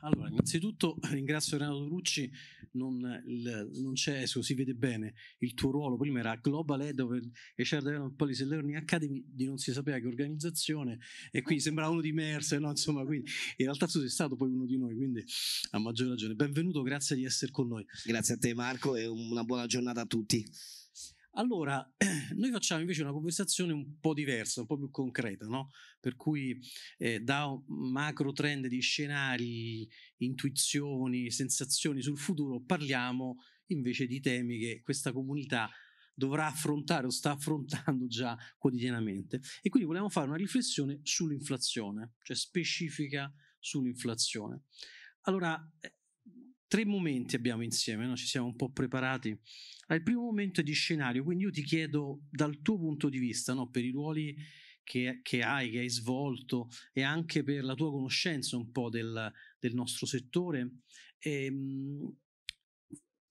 Allora, innanzitutto ringrazio Renato Lucci, non, il, non c'è Eso, si vede bene il tuo ruolo, prima era Global Head of HR Development Policy Learning Academy di non si sapeva che organizzazione e qui sembrava uno di Merse, no? insomma, quindi in realtà tu sei stato poi uno di noi, quindi a maggior ragione. Benvenuto, grazie di essere con noi. Grazie a te Marco e una buona giornata a tutti. Allora, noi facciamo invece una conversazione un po' diversa, un po' più concreta, no? Per cui eh, da macro trend di scenari, intuizioni, sensazioni sul futuro, parliamo invece di temi che questa comunità dovrà affrontare o sta affrontando già quotidianamente. E quindi vogliamo fare una riflessione sull'inflazione, cioè specifica sull'inflazione. Allora, eh, tre momenti abbiamo insieme, no? ci siamo un po' preparati. Il primo momento è di scenario, quindi io ti chiedo dal tuo punto di vista, no? per i ruoli che, che, hai, che hai svolto e anche per la tua conoscenza un po' del, del nostro settore, ehm,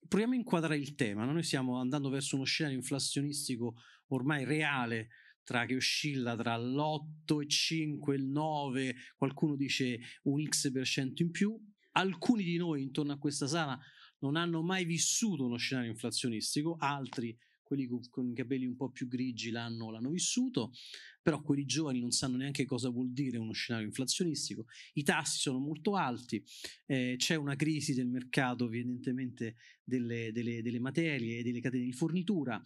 proviamo a inquadrare il tema. No? Noi stiamo andando verso uno scenario inflazionistico ormai reale, tra, che oscilla tra l'8 e 5, il 9, qualcuno dice un X% in più, alcuni di noi intorno a questa sala non hanno mai vissuto uno scenario inflazionistico, altri quelli con i capelli un po' più grigi l'hanno, l'hanno, vissuto, però quelli giovani non sanno neanche cosa vuol dire uno scenario inflazionistico, i tassi sono molto alti, eh, c'è una crisi del mercato evidentemente delle, delle, delle materie e delle catene di fornitura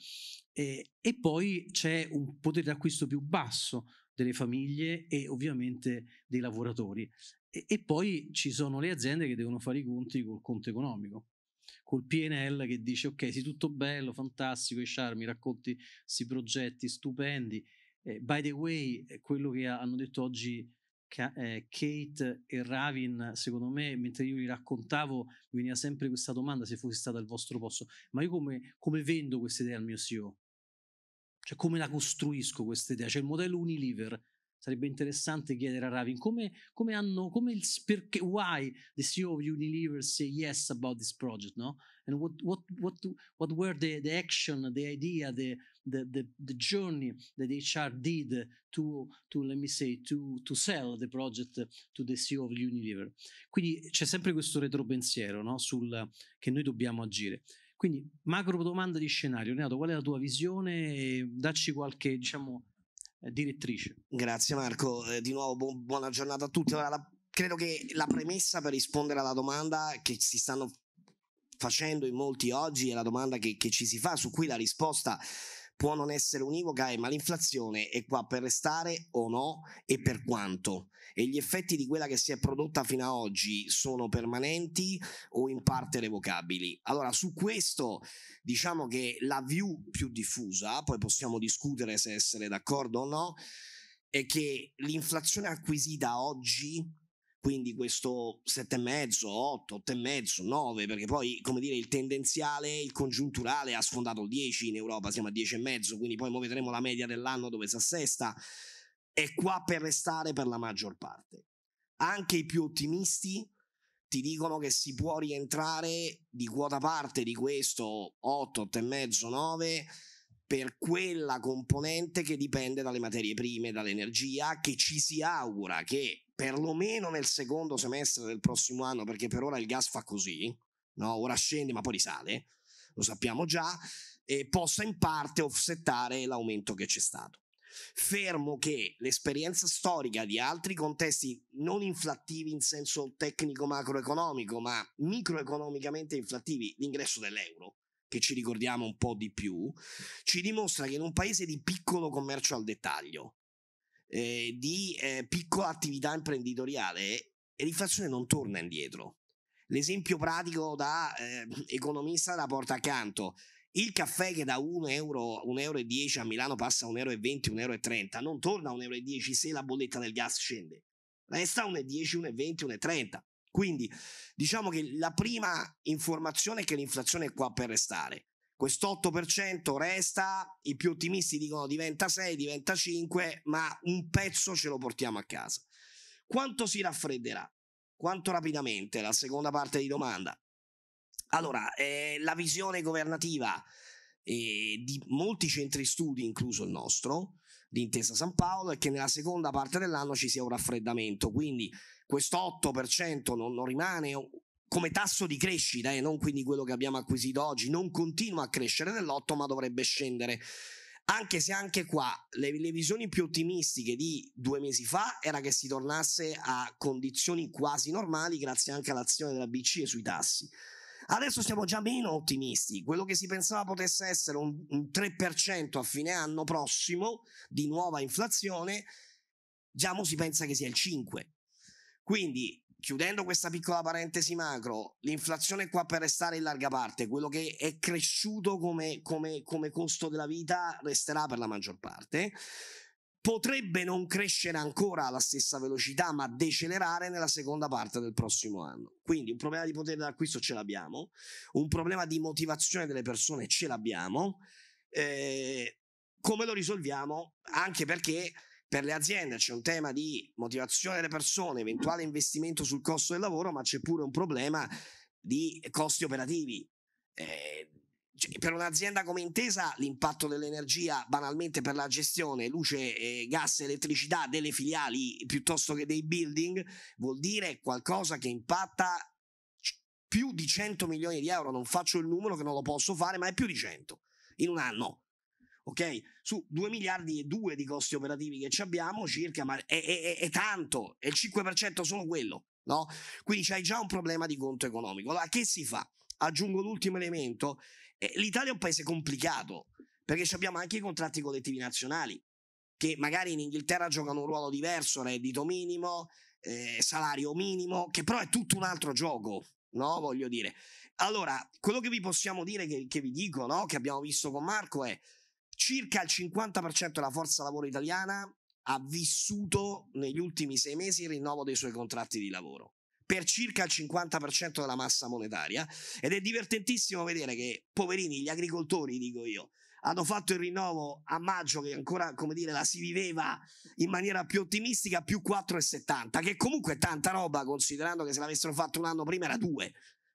eh, e poi c'è un potere d'acquisto più basso delle famiglie e ovviamente dei lavoratori. E, e poi ci sono le aziende che devono fare i conti col conto economico, col PNL che dice ok, sì, tutto bello, fantastico, Ishar, charmi, racconti questi progetti stupendi. Eh, by the way, quello che hanno detto oggi eh, Kate e Ravin, secondo me, mentre io li raccontavo, mi veniva sempre questa domanda se fossi stata al vostro posto, ma io come, come vendo questa idea al mio CEO? Cioè come la costruisco questa idea? C'è cioè, il modello Unilever, sarebbe interessante chiedere a Ravin come, come hanno, come il, perché, why the CEO of Unilever say yes about this project, no? And what, what, what, what were the, the action, the idea, the, the, the, the journey that HR did to, to, let me say, to, to sell the project to the CEO of Unilever. Quindi c'è sempre questo retropensiero, no? Sul che noi dobbiamo agire. Quindi, macro domanda di scenario, Renato, qual è la tua visione? Dacci qualche, diciamo, direttrice. Grazie Marco, eh, di nuovo bu- buona giornata a tutti. Allora, la, credo che la premessa per rispondere alla domanda che si stanno facendo in molti oggi e la domanda che, che ci si fa, su cui la risposta può non essere univoca, eh, ma l'inflazione è qua per restare o no e per quanto. E gli effetti di quella che si è prodotta fino ad oggi sono permanenti o in parte revocabili. Allora, su questo diciamo che la view più diffusa, poi possiamo discutere se essere d'accordo o no, è che l'inflazione acquisita oggi quindi questo e 7,5, 8, mezzo, 9, perché poi come dire il tendenziale, il congiunturale ha sfondato il 10 in Europa, siamo a e mezzo, quindi poi vedremo la media dell'anno dove si assesta, è qua per restare per la maggior parte. Anche i più ottimisti ti dicono che si può rientrare di quota parte di questo 8, mezzo, 9 per quella componente che dipende dalle materie prime, dall'energia, che ci si augura che perlomeno nel secondo semestre del prossimo anno, perché per ora il gas fa così, no? ora scende ma poi risale, lo sappiamo già, e possa in parte offsettare l'aumento che c'è stato. Fermo che l'esperienza storica di altri contesti non inflattivi in senso tecnico macroeconomico, ma microeconomicamente inflattivi, l'ingresso dell'euro, che ci ricordiamo un po' di più, ci dimostra che in un paese di piccolo commercio al dettaglio, eh, di eh, piccola attività imprenditoriale, e l'inflazione non torna indietro. L'esempio pratico da eh, economista la porta accanto. Il caffè che da 1 euro, 1,10 euro a Milano passa a 1,20 euro, 1,30 euro, non torna a 1,10 euro se la bolletta del gas scende. Resta 1,10 euro, 1,20 euro, 1,30 Quindi diciamo che la prima informazione è che l'inflazione è qua per restare. Quest'8% resta, i più ottimisti dicono diventa 6, diventa 5, ma un pezzo ce lo portiamo a casa. Quanto si raffredderà? Quanto rapidamente? La seconda parte di domanda. Allora, eh, la visione governativa eh, di molti centri studi, incluso il nostro, di Intesa San Paolo, è che nella seconda parte dell'anno ci sia un raffreddamento, quindi questo 8% non, non rimane come tasso di crescita, e eh, non quindi quello che abbiamo acquisito oggi, non continua a crescere dell'8, ma dovrebbe scendere. Anche se anche qua le, le visioni più ottimistiche di due mesi fa era che si tornasse a condizioni quasi normali grazie anche all'azione della BCE sui tassi. Adesso siamo già meno ottimisti. Quello che si pensava potesse essere un, un 3% a fine anno prossimo di nuova inflazione, già mo si pensa che sia il 5%. Quindi chiudendo questa piccola parentesi macro, l'inflazione è qua per restare in larga parte, quello che è cresciuto come, come, come costo della vita resterà per la maggior parte potrebbe non crescere ancora alla stessa velocità, ma decelerare nella seconda parte del prossimo anno. Quindi un problema di potere d'acquisto ce l'abbiamo, un problema di motivazione delle persone ce l'abbiamo. Eh, come lo risolviamo? Anche perché per le aziende c'è un tema di motivazione delle persone, eventuale investimento sul costo del lavoro, ma c'è pure un problema di costi operativi. Eh, cioè, per un'azienda come Intesa l'impatto dell'energia banalmente per la gestione luce, eh, gas, elettricità delle filiali piuttosto che dei building vuol dire qualcosa che impatta più di 100 milioni di euro, non faccio il numero che non lo posso fare, ma è più di 100 in un anno ok? Su 2 miliardi e 2 di costi operativi che abbiamo circa, ma è, è, è tanto, è il 5% solo quello, no? Quindi c'hai già un problema di conto economico. Allora, che si fa? Aggiungo l'ultimo elemento, eh, l'Italia è un paese complicato, perché abbiamo anche i contratti collettivi nazionali, che magari in Inghilterra giocano un ruolo diverso, reddito minimo, eh, salario minimo, che però è tutto un altro gioco, no? Voglio dire. Allora, quello che vi possiamo dire, che, che vi dico, no? Che abbiamo visto con Marco è circa il 50% della forza lavoro italiana ha vissuto negli ultimi sei mesi il rinnovo dei suoi contratti di lavoro per circa il 50% della massa monetaria ed è divertentissimo vedere che poverini gli agricoltori dico io hanno fatto il rinnovo a maggio che ancora come dire la si viveva in maniera più ottimistica più 4,70 che comunque è tanta roba considerando che se l'avessero fatto un anno prima era 2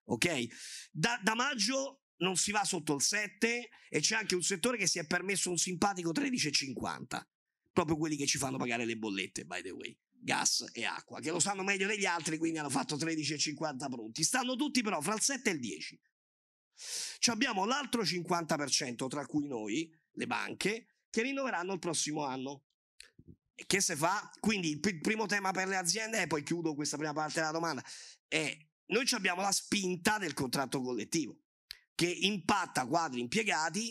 ok da, da maggio non si va sotto il 7 e c'è anche un settore che si è permesso un simpatico 13,50. Proprio quelli che ci fanno pagare le bollette, by the way, gas e acqua, che lo sanno meglio degli altri, quindi hanno fatto 13,50 pronti. Stanno tutti però fra il 7 e il 10. Ci abbiamo l'altro 50%, tra cui noi, le banche, che rinnoveranno il prossimo anno. E che se fa? Quindi il primo tema per le aziende, e poi chiudo questa prima parte della domanda, è noi abbiamo la spinta del contratto collettivo che impatta quadri impiegati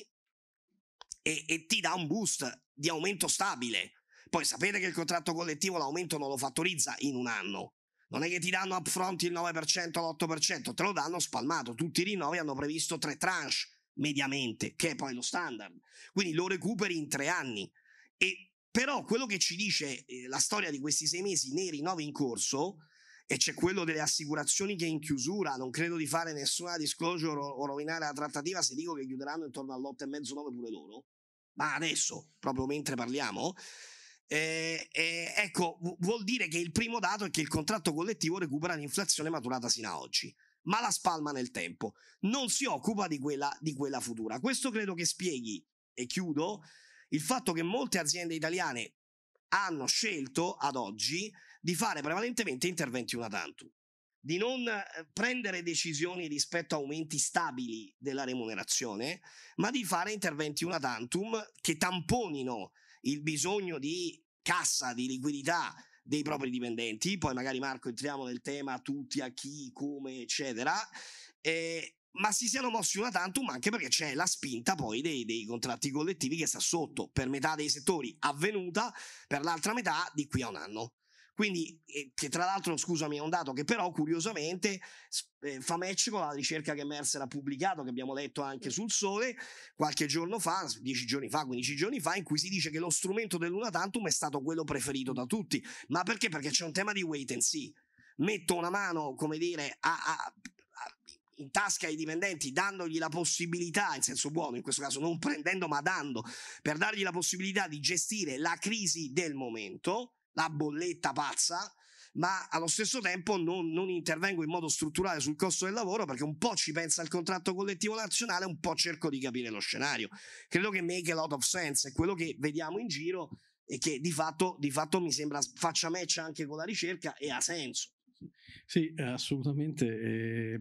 e, e ti dà un boost di aumento stabile. Poi sapete che il contratto collettivo l'aumento non lo fattorizza in un anno. Non è che ti danno upfront il 9%, l'8%, te lo danno spalmato. Tutti i rinnovi hanno previsto tre tranche mediamente, che è poi lo standard. Quindi lo recuperi in tre anni. E però quello che ci dice eh, la storia di questi sei mesi nei rinnovi in corso e c'è quello delle assicurazioni che è in chiusura. Non credo di fare nessuna disclosure o rovinare la trattativa se dico che chiuderanno intorno all85 9 pure loro. Ma adesso, proprio mentre parliamo, eh, eh, ecco, vuol dire che il primo dato è che il contratto collettivo recupera l'inflazione maturata sino ad oggi, ma la spalma nel tempo, non si occupa di quella, di quella futura. Questo credo che spieghi, e chiudo, il fatto che molte aziende italiane hanno scelto ad oggi di fare prevalentemente interventi una tantum, di non eh, prendere decisioni rispetto a aumenti stabili della remunerazione, ma di fare interventi una tantum che tamponino il bisogno di cassa, di liquidità dei propri dipendenti, poi magari Marco entriamo nel tema tutti, a chi, come, eccetera, eh, ma si siano mossi una tantum anche perché c'è la spinta poi dei, dei, contratti collettivi che sta sotto, per metà dei settori avvenuta, per l'altra metà di qui a un anno. Quindi, eh, che tra l'altro, scusami, è un dato che però curiosamente eh, fa match con la ricerca che Mercer ha pubblicato, che abbiamo letto anche sul Sole qualche giorno fa, dieci giorni fa, quindici giorni fa, in cui si dice che lo strumento dell'una tantum è stato quello preferito da tutti. Ma perché? Perché c'è un tema di wait and see. Metto una mano, come dire, a, a, a in tasca ai dipendenti, dandogli la possibilità, in senso buono in questo caso, non prendendo ma dando, per dargli la possibilità di gestire la crisi del momento, la bolletta pazza, ma allo stesso tempo non, non, intervengo in modo strutturale sul costo del lavoro perché un po' ci pensa il contratto collettivo nazionale, un po' cerco di capire lo scenario. Credo che make a lot of sense, è quello che vediamo in giro e che di fatto, di fatto mi sembra faccia match anche con la ricerca e ha senso. Sì, assolutamente. Eh,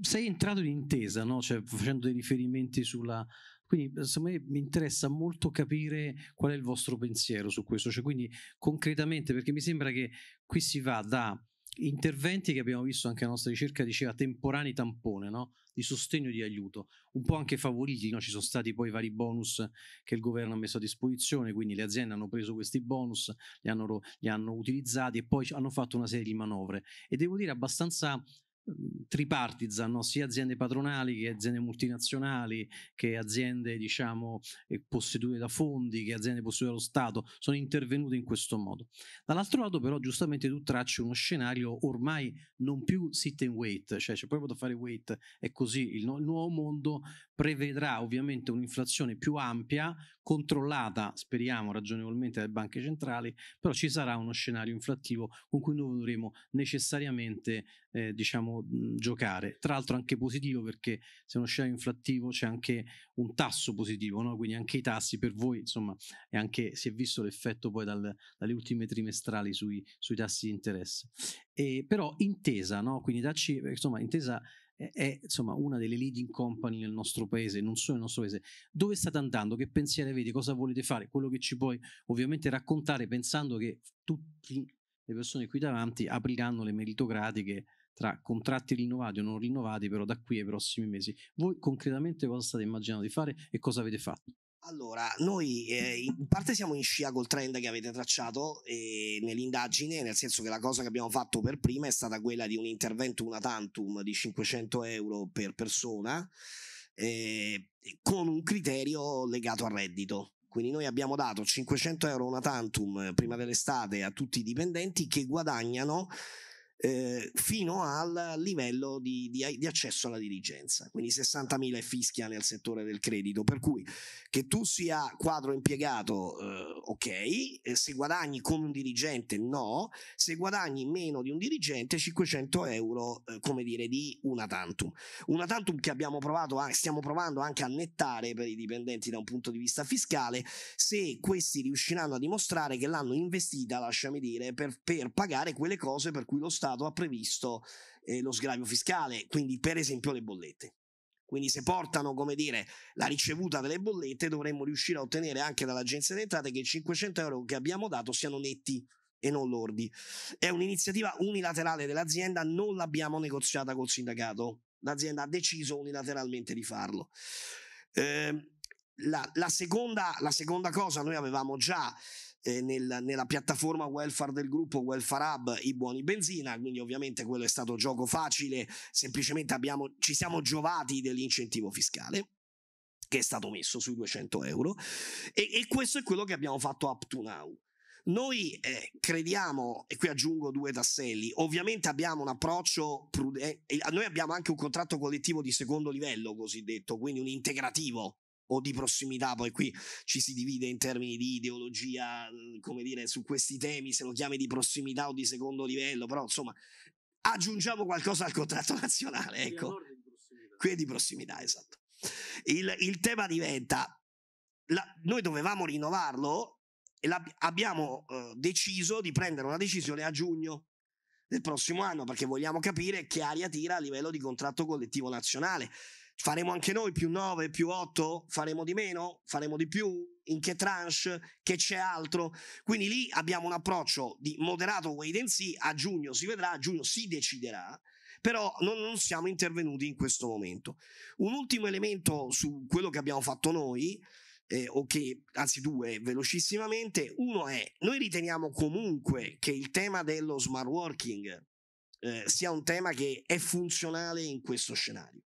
sei entrato in intesa, no? cioè, facendo dei riferimenti sulla quindi secondo me mi interessa molto capire qual è il vostro pensiero su questo, cioè, quindi concretamente, perché mi sembra che qui si va da interventi che abbiamo visto anche la nostra ricerca diceva temporanei tampone no? di sostegno e di aiuto, un po' anche favoriti, no? ci sono stati poi vari bonus che il governo ha messo a disposizione, quindi le aziende hanno preso questi bonus, li hanno, li hanno utilizzati e poi hanno fatto una serie di manovre e devo dire abbastanza tripartisan, sia aziende patronali che aziende multinazionali, che aziende diciamo eh, possedute da fondi, che aziende possedute dallo Stato, sono intervenute in questo modo. Dall'altro lato però giustamente tu tracci uno scenario ormai non più sit and wait, cioè c'è proprio da fare wait, è così, il, no- il nuovo mondo prevedrà ovviamente un'inflazione più ampia, controllata, speriamo ragionevolmente dalle banche centrali, però ci sarà uno scenario inflattivo con cui noi dovremo necessariamente eh, diciamo Mhmm, giocare. Tra l'altro anche positivo perché se uno scenario inflattivo c'è anche un tasso positivo, no? quindi anche i tassi per voi, insomma, è anche si è visto l'effetto poi dal, dalle ultime trimestrali sui, sui tassi di interesse. E, però intesa, no? quindi dacci, eh, insomma, intesa è, è insomma, una delle leading company nel nostro paese, non solo nel nostro paese. Dove state andando? Che pensieri avete? Cosa volete fare? Quello che ci puoi ovviamente raccontare pensando che tutti le persone qui davanti apriranno le meritocratiche tra contratti rinnovati o non rinnovati, però da qui ai prossimi mesi. Voi concretamente cosa state immaginando di fare e cosa avete fatto? Allora, noi eh, in parte siamo in scia col trend che avete tracciato eh, nell'indagine, nel senso che la cosa che abbiamo fatto per prima è stata quella di un intervento una tantum di 500 euro per persona eh, con un criterio legato al reddito. Quindi noi abbiamo dato 500 euro una tantum prima dell'estate a tutti i dipendenti che guadagnano eh, fino al livello di, di, di, accesso alla dirigenza, quindi 60.000 e fischia nel settore del credito, per cui che tu sia quadro impiegato, eh, ok, eh, se guadagni come un dirigente no, se guadagni meno di un dirigente 500 euro, eh, come dire, di una tantum. Una tantum che abbiamo provato, stiamo provando anche a nettare per i dipendenti da un punto di vista fiscale, se questi riusciranno a dimostrare che l'hanno investita, lasciami dire, per, per pagare quelle cose per cui lo Stato Stato ha previsto eh, lo sgravio fiscale, quindi per esempio le bollette. Quindi se portano, come dire, la ricevuta delle bollette dovremmo riuscire a ottenere anche dall'Agenzia delle Entrate che i 500 euro che abbiamo dato siano netti e non lordi. È un'iniziativa unilaterale dell'azienda, non l'abbiamo negoziata col sindacato. L'azienda ha deciso unilateralmente di farlo. Eh, la, la, seconda, la seconda cosa, noi avevamo già eh, nel, nella piattaforma welfare del gruppo Welfare Hub i buoni benzina, quindi ovviamente quello è stato gioco facile, semplicemente abbiamo, ci siamo giovati dell'incentivo fiscale che è stato messo sui 200 euro e, e questo è quello che abbiamo fatto up to now. Noi eh, crediamo, e qui aggiungo due tasselli, ovviamente abbiamo un approccio prudente, eh, noi abbiamo anche un contratto collettivo di secondo livello, cosiddetto, quindi un integrativo o di prossimità, poi qui ci si divide in termini di ideologia, mm, come dire, su questi temi, se lo chiami di prossimità o di secondo livello, però insomma aggiungiamo qualcosa al contratto nazionale, ecco. Qui è di prossimità, esatto. Il, il tema diventa, la, noi dovevamo rinnovarlo e abbiamo eh, deciso di prendere una decisione a giugno del prossimo anno perché vogliamo capire che aria tira a livello di contratto collettivo nazionale Faremo anche noi più 9, più 8? Faremo di meno? Faremo di più? In che tranche? Che c'è altro? Quindi lì abbiamo un approccio di moderato wait and see. A giugno si vedrà, a giugno si deciderà però non, non, siamo intervenuti in questo momento. Un ultimo elemento su quello che abbiamo fatto noi, eh, o che, anzi due, velocissimamente, uno è, noi riteniamo comunque che il tema dello smart working eh, sia un tema che è funzionale in questo scenario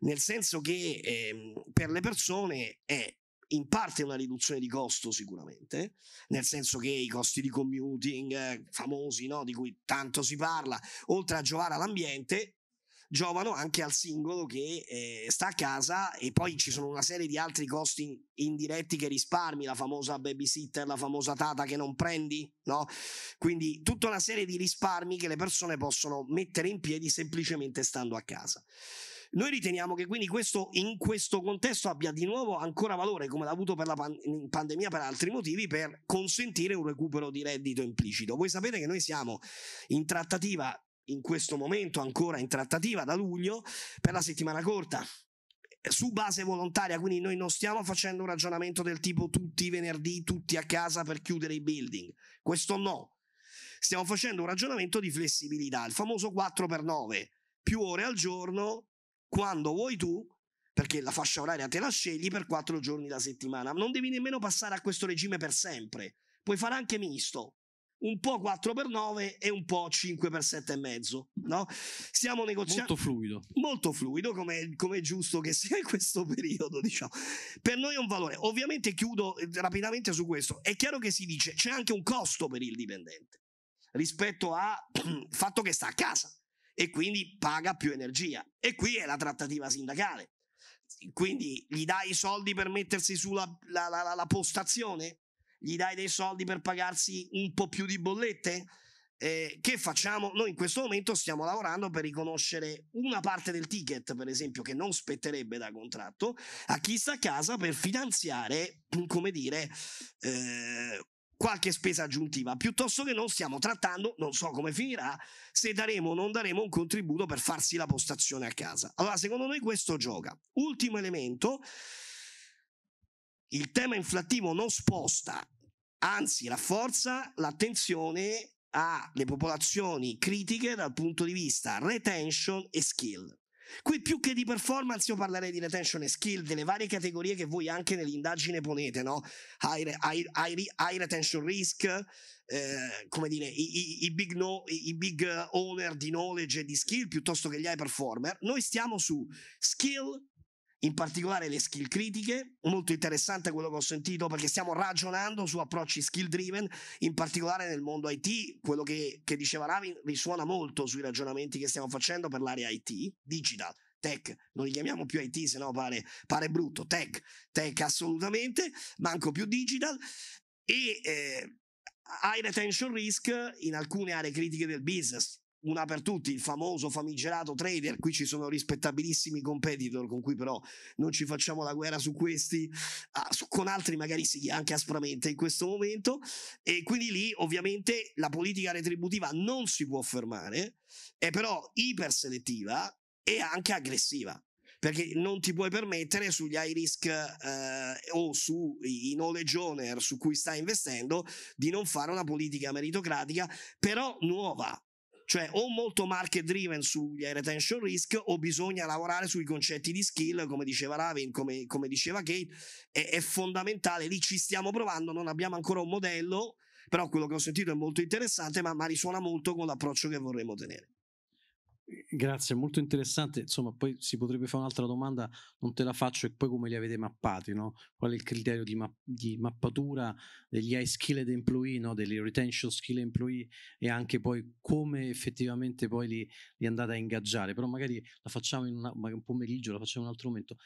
nel senso che eh, per le persone è in parte una riduzione di costo sicuramente, nel senso che i costi di commuting eh, famosi, no, di cui tanto si parla, oltre a giovare all'ambiente, giovano anche al singolo che eh, sta a casa e poi ci sono una serie di altri costi indiretti che risparmi, la famosa babysitter, la famosa tata che non prendi, no? Quindi tutta una serie di risparmi che le persone possono mettere in piedi semplicemente stando a casa. Noi riteniamo che quindi questo, in questo contesto abbia di nuovo ancora valore, come l'ha avuto per la pan- pandemia per altri motivi, per consentire un recupero di reddito implicito. Voi sapete che noi siamo in trattativa, in questo momento ancora in trattativa da luglio, per la settimana corta su base volontaria, quindi noi non stiamo facendo un ragionamento del tipo tutti i venerdì, tutti a casa per chiudere i building. Questo no. Stiamo facendo un ragionamento di flessibilità, il famoso 4x9, più ore al giorno, quando vuoi tu, perché la fascia oraria te la scegli per quattro giorni la settimana. Non devi nemmeno passare a questo regime per sempre. Puoi fare anche misto. Un po' 4x9 e un po' 5 e mezzo, No? Stiamo negoziando. Molto fluido. Molto fluido, come, come è giusto che sia in questo periodo, diciamo. Per noi è un valore. Ovviamente chiudo eh, rapidamente su questo. È chiaro che si dice c'è anche un costo per il dipendente rispetto al fatto che sta a casa e quindi paga più energia. E qui è la trattativa sindacale. Quindi gli dai i soldi per mettersi sulla la, la, la postazione? Gli dai dei soldi per pagarsi un po' più di bollette? Eh, che facciamo? Noi in questo momento stiamo lavorando per riconoscere una parte del ticket, per esempio, che non spetterebbe da contratto a chi sta a casa per finanziare, come dire, eh, qualche spesa aggiuntiva, piuttosto che non stiamo trattando, non so come finirà, se daremo o non daremo un contributo per farsi la postazione a casa. Allora, secondo noi questo gioca. Ultimo elemento, il tema inflattivo non sposta, anzi rafforza l'attenzione alle popolazioni critiche dal punto di vista retention e skill. Qui più che di performance io parlerei di retention e skill, delle varie categorie che voi anche nell'indagine ponete, no? High, high, high, high retention risk, eh, come dire, i, i, i, big no, i, big owner di knowledge e di skill piuttosto che gli high performer. Noi stiamo su skill, in particolare le skill critiche, molto interessante quello che ho sentito perché stiamo ragionando su approcci skill driven, in particolare nel mondo IT, quello che, che diceva Ravin risuona molto sui ragionamenti che stiamo facendo per l'area IT, digital, tech, non li chiamiamo più IT se no pare, pare brutto, tech, tech assolutamente, manco più digital e eh, high retention risk in alcune aree critiche del business, una per tutti, il famoso famigerato trader, qui ci sono rispettabilissimi competitor con cui però non ci facciamo la guerra su questi, ah, su, con altri magari sì, anche aspramente in questo momento, e quindi lì ovviamente la politica retributiva non si può fermare, è però iperselettiva e anche aggressiva. Perché non ti puoi permettere sugli high risk eh, o sui knowledge owner su cui stai investendo di non fare una politica meritocratica, però nuova, cioè o molto market driven sugli retention risk o bisogna lavorare sui concetti di skill, come diceva Ravin, come, come diceva Kate, è, è fondamentale, lì ci stiamo provando, non abbiamo ancora un modello, però quello che ho sentito è molto interessante, ma, ma risuona molto con l'approccio che vorremmo tenere. Grazie, molto interessante. Insomma, poi si potrebbe fare un'altra domanda, non te la faccio, e poi come li avete mappati? No? Qual è il criterio di, ma- di mappatura degli high skilled employee, no? degli retention skill employee e anche poi come effettivamente poi li, li andate a ingaggiare? Però magari la facciamo in una, un pomeriggio, la facciamo in un altro momento.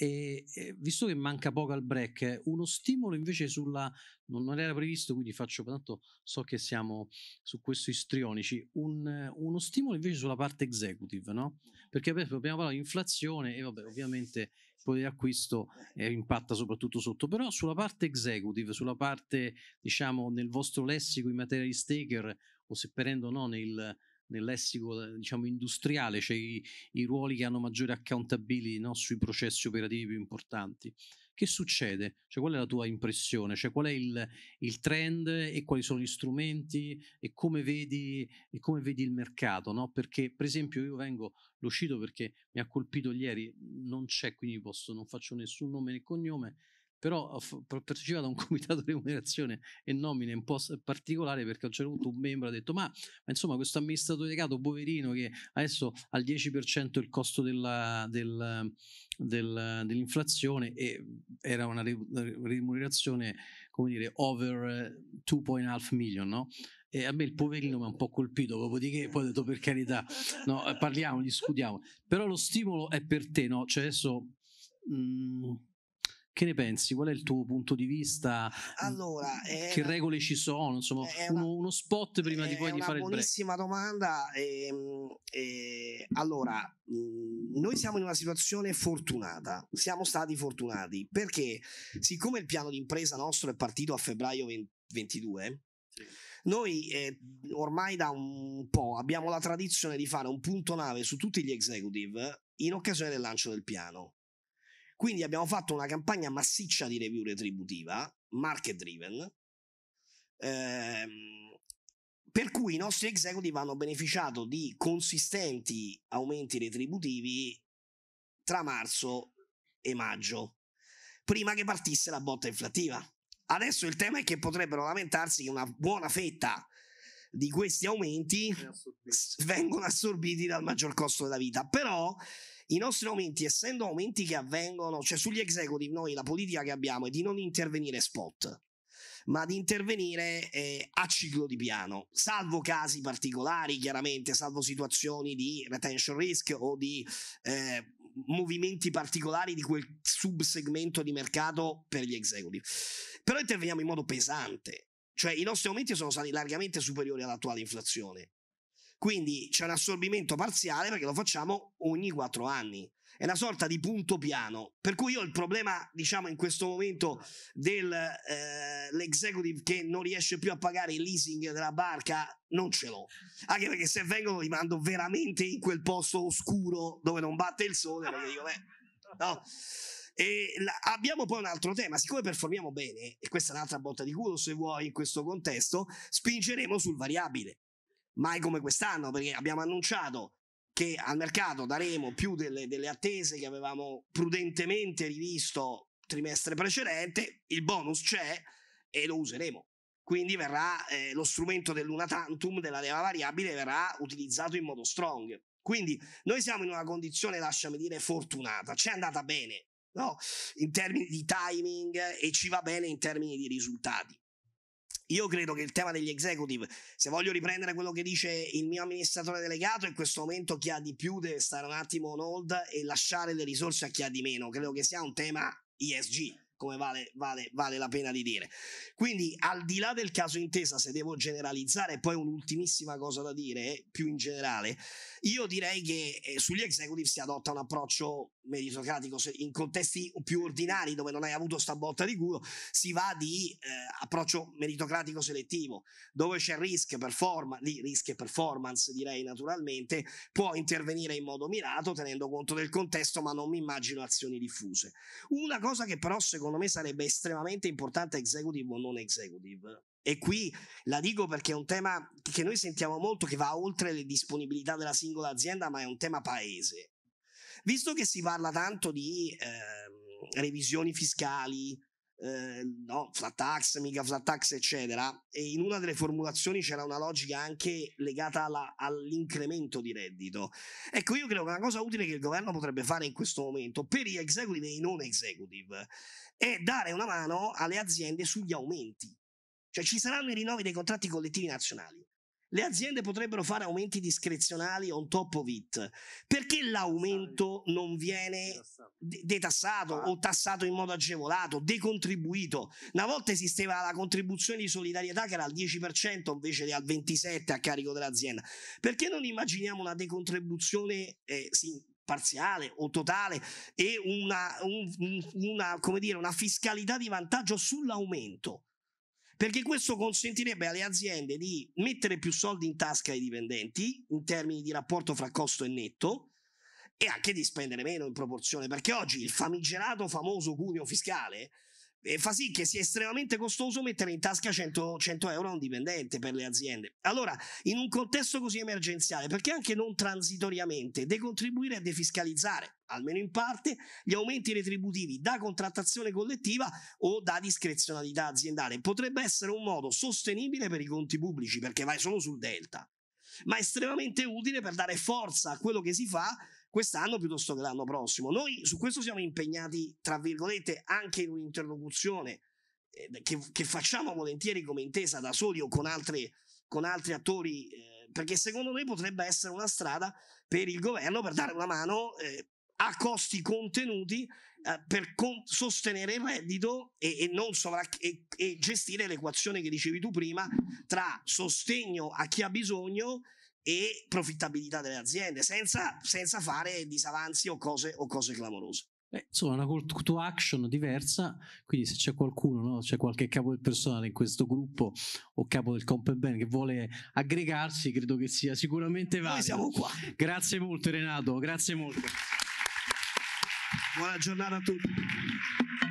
E, e, visto che manca poco al break, uno stimolo invece sulla non, non era previsto, quindi faccio tanto so che siamo su questo istrionici, un, uno stimolo invece sulla parte executive, no? Perché abbiamo parlato di inflazione e vabbè, ovviamente il potere acquisto eh, impatta soprattutto sotto, però sulla parte executive, sulla parte diciamo nel vostro lessico in materia di staker o se perendo o no nel nel lessico diciamo, industriale, cioè i, i, ruoli che hanno maggiore accountability no, sui processi operativi più importanti. Che succede? Cioè, qual è la tua impressione? Cioè, qual è il, il, trend e quali sono gli strumenti e come vedi, e come vedi il mercato? No? Perché, per esempio, io vengo, lo cito perché mi ha colpito ieri, non c'è, quindi posso, non faccio nessun nome né cognome, però ho partecipato un comitato di remunerazione e nomine un po' particolare perché a un certo punto un membro ha detto ma, ma insomma questo amministratore legato poverino che adesso ha il 10% il costo della, del, del, dell'inflazione e era una remunerazione come dire over 2.5 million no? e a me il poverino mi ha un po' colpito, dopodiché poi ho detto per carità, no, parliamo, discutiamo, però lo stimolo è per te, no? Cioè adesso mh, mhmm, che ne pensi? Qual è il tuo punto di vista? Allora, che una, regole ci sono? Insomma, una, uno, spot prima di poi di fare il break. È una buonissima domanda. E, ehm, e, allora, noi siamo in una situazione fortunata, siamo stati fortunati perché siccome il piano d'impresa nostro è partito a febbraio 2022, noi eh, ormai da un po' abbiamo la tradizione di fare un punto nave su tutti gli executive in occasione del lancio del piano. Quindi abbiamo fatto una campagna massiccia di review retributiva, market driven, ehm, per cui i nostri executive hanno beneficiato di consistenti aumenti retributivi tra marzo e maggio, prima che partisse la botta inflattiva. Adesso il tema è che potrebbero lamentarsi che una buona fetta di questi aumenti vengono assorbiti dal maggior costo della vita. Però i nostri aumenti, essendo aumenti che avvengono, cioè sugli executive, noi la politica che abbiamo è di non intervenire spot ma di intervenire eh, a ciclo di piano, salvo casi particolari, chiaramente, salvo situazioni di retention risk o di eh, movimenti particolari di quel subsegmento di mercato per gli executive. Però interveniamo in modo pesante cioè i nostri aumenti sono stati largamente superiori all'attuale inflazione. Quindi c'è un assorbimento parziale perché lo facciamo ogni quattro anni. È una sorta di punto piano. Per cui io il problema, diciamo, in questo momento dell'executive eh, che non riesce più a pagare il leasing della barca non ce l'ho. Anche perché se vengono li mando veramente in quel posto oscuro dove non batte il sole, perché dico, beh, no. E la, abbiamo poi un altro tema, siccome performiamo bene, e questa è un'altra botta di culo se vuoi in questo contesto, spingeremo sul variabile. Mai come quest'anno, perché abbiamo annunciato che al mercato daremo più delle, delle attese che avevamo prudentemente rivisto trimestre precedente, il bonus c'è e lo useremo quindi verrà eh, lo strumento dell'una tantum della leva variabile verrà utilizzato in modo strong quindi noi siamo in una condizione lasciami dire fortunata C'è andata bene no? in termini di timing e ci va bene in termini di risultati. Io credo che il tema degli executive, se voglio riprendere quello che dice il mio amministratore delegato, in questo momento chi ha di più deve stare un attimo on hold e lasciare le risorse a chi ha di meno. Credo che sia un tema ESG, come vale, vale, vale, la pena di dire. Quindi, al di là del caso intesa, se devo generalizzare, poi un'ultimissima cosa da dire, più in generale, io direi che eh, sugli executive si adotta un approccio meritocratico in contesti più ordinari dove non hai avuto sta botta di culo, si va di eh, approccio meritocratico selettivo, dove c'è risk, performa- lì, risk e performance direi naturalmente, può intervenire in modo mirato tenendo conto del contesto, ma non mi immagino azioni diffuse. Una cosa che però secondo me sarebbe estremamente importante executive o non executive, e qui la dico perché è un tema che noi sentiamo molto, che va oltre le disponibilità della singola azienda, ma è un tema paese. Visto che si parla tanto di eh, revisioni fiscali, eh, no, flat tax, mica flat tax, eccetera, e in una delle formulazioni c'era una logica anche legata alla, all'incremento di reddito. Ecco, io credo che una cosa utile che il governo potrebbe fare in questo momento per gli executive e i non executive è dare una mano alle aziende sugli aumenti. Cioè ci saranno i rinnovi dei contratti collettivi nazionali. Le aziende potrebbero fare aumenti discrezionali on top of it. Perché l'aumento non viene detassato o tassato in modo agevolato, decontribuito? Una volta esisteva la contribuzione di solidarietà che era al 10% invece che al 27% a carico dell'azienda. Perché non immaginiamo una decontribuzione eh, sì, parziale o totale e una, un, una, dire, una fiscalità di vantaggio sull'aumento? perché questo consentirebbe alle aziende di mettere più soldi in tasca ai dipendenti in termini di rapporto fra costo e netto e anche di spendere meno in proporzione, perché oggi il famigerato famoso cuneo fiscale fa sì che sia estremamente costoso mettere in tasca 100, 100 euro a un dipendente per le aziende. Allora, in un contesto così emergenziale, perché anche non transitoriamente decontribuire e defiscalizzare, almeno in parte, gli aumenti retributivi da contrattazione collettiva o da discrezionalità aziendale? Potrebbe essere un modo sostenibile per i conti pubblici, perché vai solo sul delta ma estremamente utile per dare forza a quello che si fa quest'anno piuttosto che l'anno prossimo. Noi su questo siamo impegnati, tra virgolette, anche in un'interlocuzione eh, che, che, facciamo volentieri come intesa da soli o con, altre, con altri attori, eh, perché secondo noi potrebbe essere una strada per il governo per dare una mano eh, a costi contenuti eh, per con- sostenere il reddito e, e, sovra- e, e gestire l'equazione che dicevi tu prima tra sostegno a chi ha bisogno e profittabilità delle aziende senza, senza fare disavanzi o cose, o cose clamorose. Eh, insomma, una call to action diversa, quindi se c'è qualcuno, no? c'è qualche capo del personale in questo gruppo o capo del comp ben che vuole aggregarsi, credo che sia sicuramente valido. Noi siamo qua. Grazie molto Renato, grazie molto. Buona giornata a tutti.